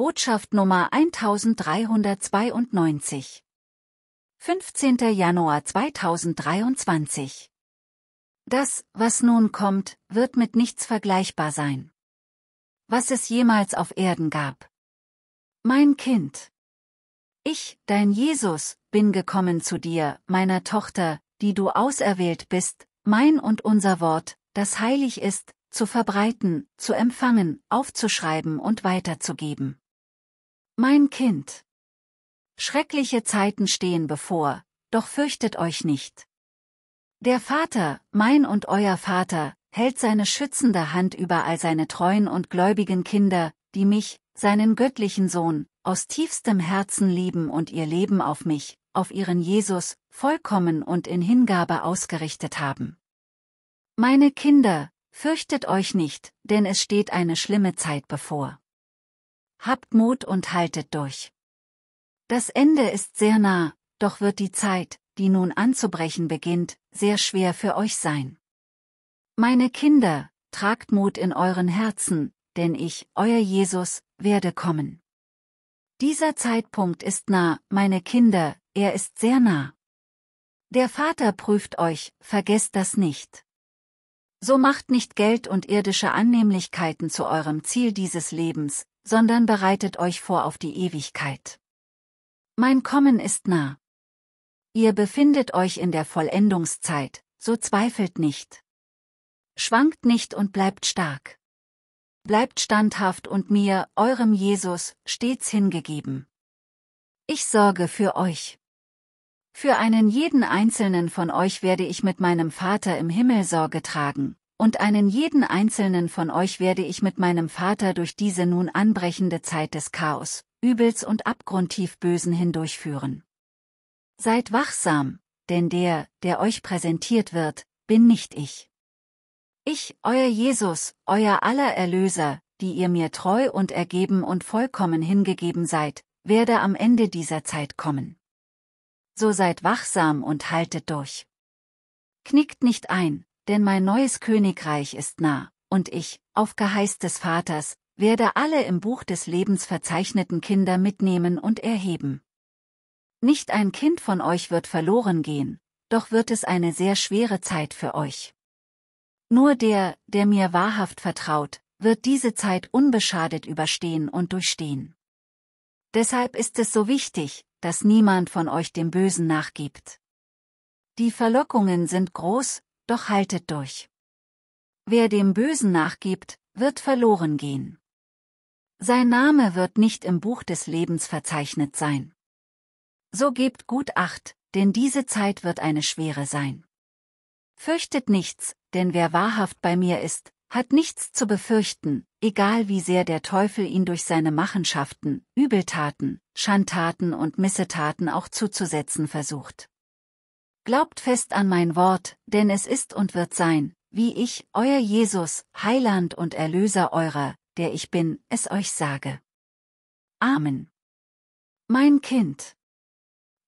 Botschaft Nummer 1392. 15. Januar 2023. Das, was nun kommt, wird mit nichts vergleichbar sein. Was es jemals auf Erden gab. Mein Kind. Ich, dein Jesus, bin gekommen zu dir, meiner Tochter, die du auserwählt bist, mein und unser Wort, das heilig ist, zu verbreiten, zu empfangen, aufzuschreiben und weiterzugeben. Mein Kind. Schreckliche Zeiten stehen bevor, doch fürchtet euch nicht. Der Vater, mein und euer Vater, hält seine schützende Hand über all seine treuen und gläubigen Kinder, die mich, seinen göttlichen Sohn, aus tiefstem Herzen lieben und ihr Leben auf mich, auf ihren Jesus, vollkommen und in Hingabe ausgerichtet haben. Meine Kinder, fürchtet euch nicht, denn es steht eine schlimme Zeit bevor. Habt Mut und haltet durch. Das Ende ist sehr nah, doch wird die Zeit, die nun anzubrechen beginnt, sehr schwer für euch sein. Meine Kinder, tragt Mut in euren Herzen, denn ich, euer Jesus, werde kommen. Dieser Zeitpunkt ist nah, meine Kinder, er ist sehr nah. Der Vater prüft euch, vergesst das nicht. So macht nicht Geld und irdische Annehmlichkeiten zu eurem Ziel dieses Lebens, sondern bereitet euch vor auf die Ewigkeit. Mein Kommen ist nah. Ihr befindet euch in der Vollendungszeit, so zweifelt nicht. Schwankt nicht und bleibt stark. Bleibt standhaft und mir, eurem Jesus, stets hingegeben. Ich sorge für euch. Für einen jeden einzelnen von euch werde ich mit meinem Vater im Himmel Sorge tragen und einen jeden einzelnen von euch werde ich mit meinem Vater durch diese nun anbrechende Zeit des Chaos, Übels und Abgrundtiefbösen hindurchführen. Seid wachsam, denn der, der euch präsentiert wird, bin nicht ich. Ich, euer Jesus, euer aller Erlöser, die ihr mir treu und ergeben und vollkommen hingegeben seid, werde am Ende dieser Zeit kommen. So seid wachsam und haltet durch. Knickt nicht ein, denn mein neues Königreich ist nah, und ich, auf Geheiß des Vaters, werde alle im Buch des Lebens verzeichneten Kinder mitnehmen und erheben. Nicht ein Kind von euch wird verloren gehen, doch wird es eine sehr schwere Zeit für euch. Nur der, der mir wahrhaft vertraut, wird diese Zeit unbeschadet überstehen und durchstehen. Deshalb ist es so wichtig, dass niemand von euch dem Bösen nachgibt. Die Verlockungen sind groß, doch haltet durch. Wer dem Bösen nachgibt, wird verloren gehen. Sein Name wird nicht im Buch des Lebens verzeichnet sein. So gebt gut Acht, denn diese Zeit wird eine schwere sein. Fürchtet nichts, denn wer wahrhaft bei mir ist, hat nichts zu befürchten, egal wie sehr der Teufel ihn durch seine Machenschaften, Übeltaten, Schandtaten und Missetaten auch zuzusetzen versucht. Glaubt fest an mein Wort, denn es ist und wird sein, wie ich, euer Jesus, Heiland und Erlöser eurer, der ich bin, es euch sage. Amen. Mein Kind.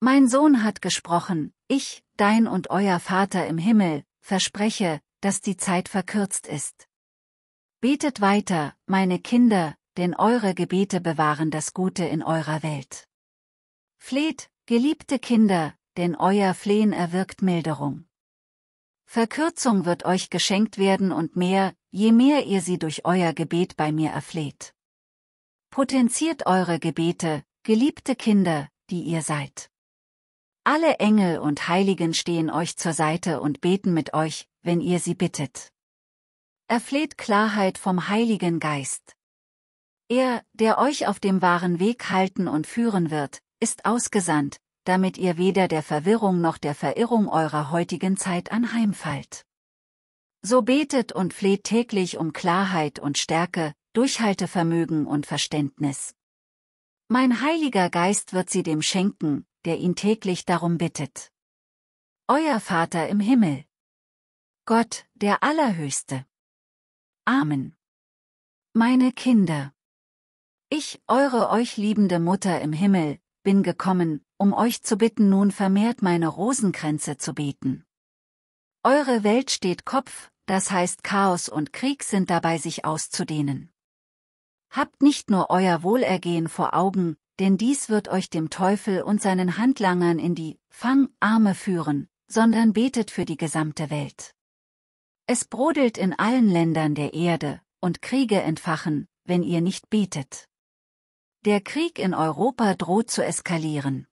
Mein Sohn hat gesprochen, ich, dein und euer Vater im Himmel, verspreche, dass die Zeit verkürzt ist. Betet weiter, meine Kinder, denn eure Gebete bewahren das Gute in eurer Welt. Fleht, geliebte Kinder, denn euer Flehen erwirkt Milderung. Verkürzung wird euch geschenkt werden und mehr, je mehr ihr sie durch euer Gebet bei mir erfleht. Potenziert eure Gebete, geliebte Kinder, die ihr seid. Alle Engel und Heiligen stehen euch zur Seite und beten mit euch, wenn ihr sie bittet. Erfleht Klarheit vom Heiligen Geist. Er, der euch auf dem wahren Weg halten und führen wird, ist ausgesandt, damit ihr weder der Verwirrung noch der Verirrung eurer heutigen Zeit anheimfallt. So betet und fleht täglich um Klarheit und Stärke, Durchhaltevermögen und Verständnis. Mein Heiliger Geist wird sie dem schenken, der ihn täglich darum bittet. Euer Vater im Himmel. Gott, der Allerhöchste. Amen. Meine Kinder. Ich, eure euch liebende Mutter im Himmel, bin gekommen, um euch zu bitten, nun vermehrt meine Rosenkränze zu beten. Eure Welt steht Kopf, das heißt Chaos und Krieg sind dabei sich auszudehnen. Habt nicht nur euer Wohlergehen vor Augen, denn dies wird euch dem Teufel und seinen Handlangern in die Fangarme führen, sondern betet für die gesamte Welt. Es brodelt in allen Ländern der Erde, und Kriege entfachen, wenn ihr nicht betet. Der Krieg in Europa droht zu eskalieren.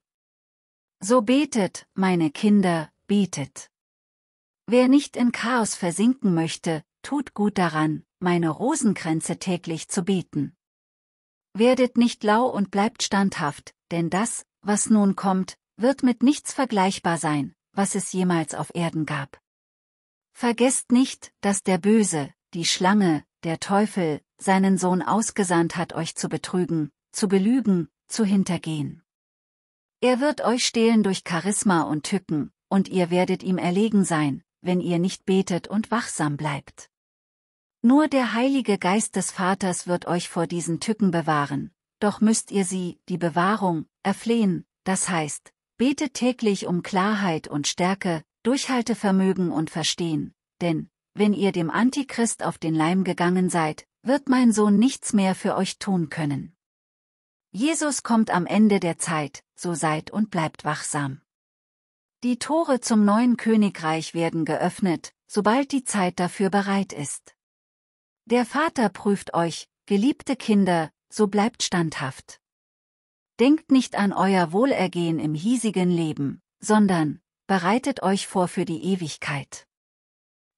So betet, meine Kinder, betet. Wer nicht in Chaos versinken möchte, tut gut daran, meine Rosenkränze täglich zu beten. Werdet nicht lau und bleibt standhaft, denn das, was nun kommt, wird mit nichts vergleichbar sein, was es jemals auf Erden gab. Vergesst nicht, dass der Böse, die Schlange, der Teufel, seinen Sohn ausgesandt hat euch zu betrügen, zu belügen, zu hintergehen. Er wird euch stehlen durch Charisma und Tücken, und ihr werdet ihm erlegen sein, wenn ihr nicht betet und wachsam bleibt. Nur der Heilige Geist des Vaters wird euch vor diesen Tücken bewahren, doch müsst ihr sie, die Bewahrung, erflehen, das heißt, betet täglich um Klarheit und Stärke, Durchhaltevermögen und Verstehen, denn, wenn ihr dem Antichrist auf den Leim gegangen seid, wird mein Sohn nichts mehr für euch tun können. Jesus kommt am Ende der Zeit, so seid und bleibt wachsam. Die Tore zum neuen Königreich werden geöffnet, sobald die Zeit dafür bereit ist. Der Vater prüft euch, geliebte Kinder, so bleibt standhaft. Denkt nicht an euer Wohlergehen im hiesigen Leben, sondern bereitet euch vor für die Ewigkeit.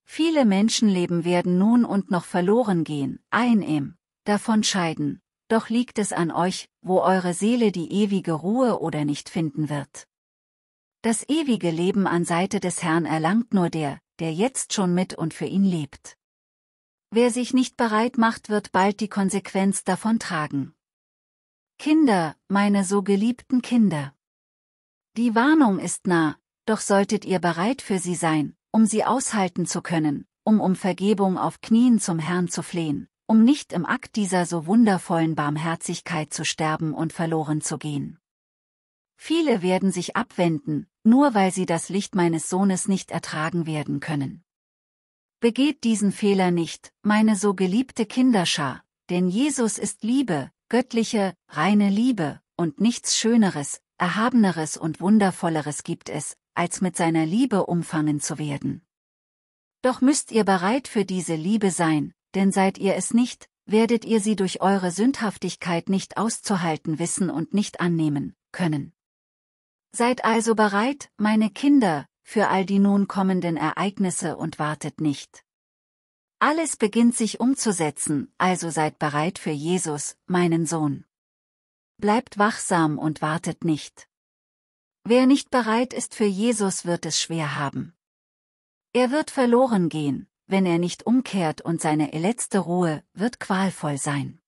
Viele Menschenleben werden nun und noch verloren gehen, ein im, davon scheiden, doch liegt es an euch, wo eure Seele die ewige Ruhe oder nicht finden wird. Das ewige Leben an Seite des Herrn erlangt nur der, der jetzt schon mit und für ihn lebt. Wer sich nicht bereit macht, wird bald die Konsequenz davon tragen. Kinder, meine so geliebten Kinder. Die Warnung ist nah, doch solltet ihr bereit für sie sein, um sie aushalten zu können, um um Vergebung auf Knien zum Herrn zu flehen, um nicht im Akt dieser so wundervollen Barmherzigkeit zu sterben und verloren zu gehen. Viele werden sich abwenden, nur weil sie das Licht meines Sohnes nicht ertragen werden können. Begeht diesen Fehler nicht, meine so geliebte Kinderschar, denn Jesus ist Liebe, göttliche, reine Liebe, und nichts Schöneres, Erhabeneres und Wundervolleres gibt es, als mit seiner Liebe umfangen zu werden. Doch müsst ihr bereit für diese Liebe sein, denn seid ihr es nicht, werdet ihr sie durch eure Sündhaftigkeit nicht auszuhalten wissen und nicht annehmen können. Seid also bereit, meine Kinder, für all die nun kommenden Ereignisse und wartet nicht. Alles beginnt sich umzusetzen, also seid bereit für Jesus, meinen Sohn. Bleibt wachsam und wartet nicht. Wer nicht bereit ist für Jesus wird es schwer haben. Er wird verloren gehen wenn er nicht umkehrt und seine letzte Ruhe wird qualvoll sein.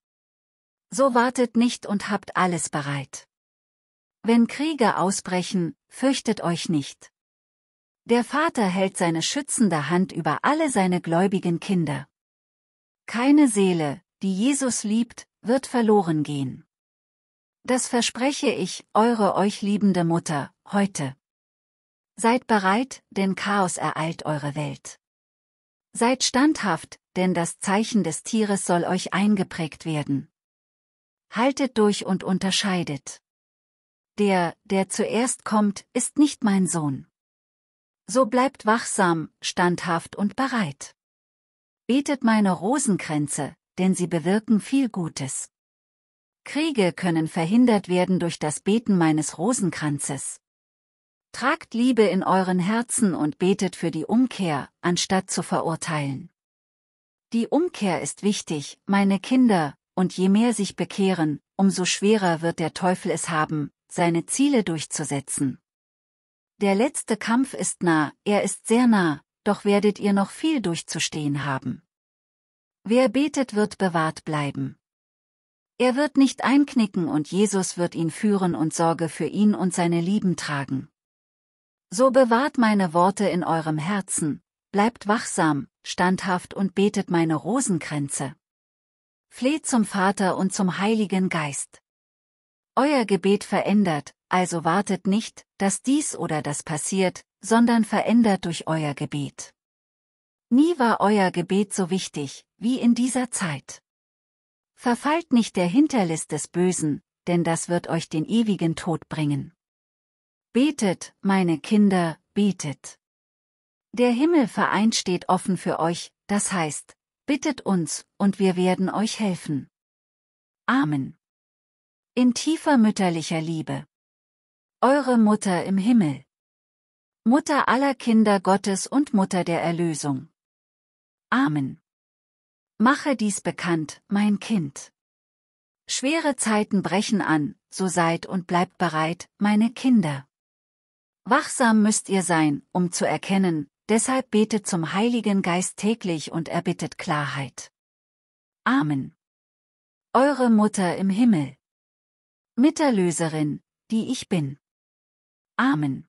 So wartet nicht und habt alles bereit. Wenn Kriege ausbrechen, fürchtet euch nicht. Der Vater hält seine schützende Hand über alle seine gläubigen Kinder. Keine Seele, die Jesus liebt, wird verloren gehen. Das verspreche ich, eure euch liebende Mutter, heute. Seid bereit, denn Chaos ereilt eure Welt. Seid standhaft, denn das Zeichen des Tieres soll euch eingeprägt werden. Haltet durch und unterscheidet. Der, der zuerst kommt, ist nicht mein Sohn. So bleibt wachsam, standhaft und bereit. Betet meine Rosenkränze, denn sie bewirken viel Gutes. Kriege können verhindert werden durch das Beten meines Rosenkranzes. Tragt Liebe in euren Herzen und betet für die Umkehr, anstatt zu verurteilen. Die Umkehr ist wichtig, meine Kinder, und je mehr sich bekehren, umso schwerer wird der Teufel es haben, seine Ziele durchzusetzen. Der letzte Kampf ist nah, er ist sehr nah, doch werdet ihr noch viel durchzustehen haben. Wer betet wird bewahrt bleiben. Er wird nicht einknicken und Jesus wird ihn führen und Sorge für ihn und seine Lieben tragen. So bewahrt meine Worte in eurem Herzen, bleibt wachsam, standhaft und betet meine Rosenkränze. Fleht zum Vater und zum Heiligen Geist. Euer Gebet verändert, also wartet nicht, dass dies oder das passiert, sondern verändert durch euer Gebet. Nie war euer Gebet so wichtig, wie in dieser Zeit. Verfallt nicht der Hinterlist des Bösen, denn das wird euch den ewigen Tod bringen. Betet, meine Kinder, betet. Der Himmel vereint steht offen für euch, das heißt, bittet uns, und wir werden euch helfen. Amen. In tiefer mütterlicher Liebe. Eure Mutter im Himmel. Mutter aller Kinder Gottes und Mutter der Erlösung. Amen. Mache dies bekannt, mein Kind. Schwere Zeiten brechen an, so seid und bleibt bereit, meine Kinder. Wachsam müsst ihr sein, um zu erkennen, deshalb betet zum Heiligen Geist täglich und erbittet Klarheit. Amen. Eure Mutter im Himmel. Mitterlöserin, die ich bin. Amen.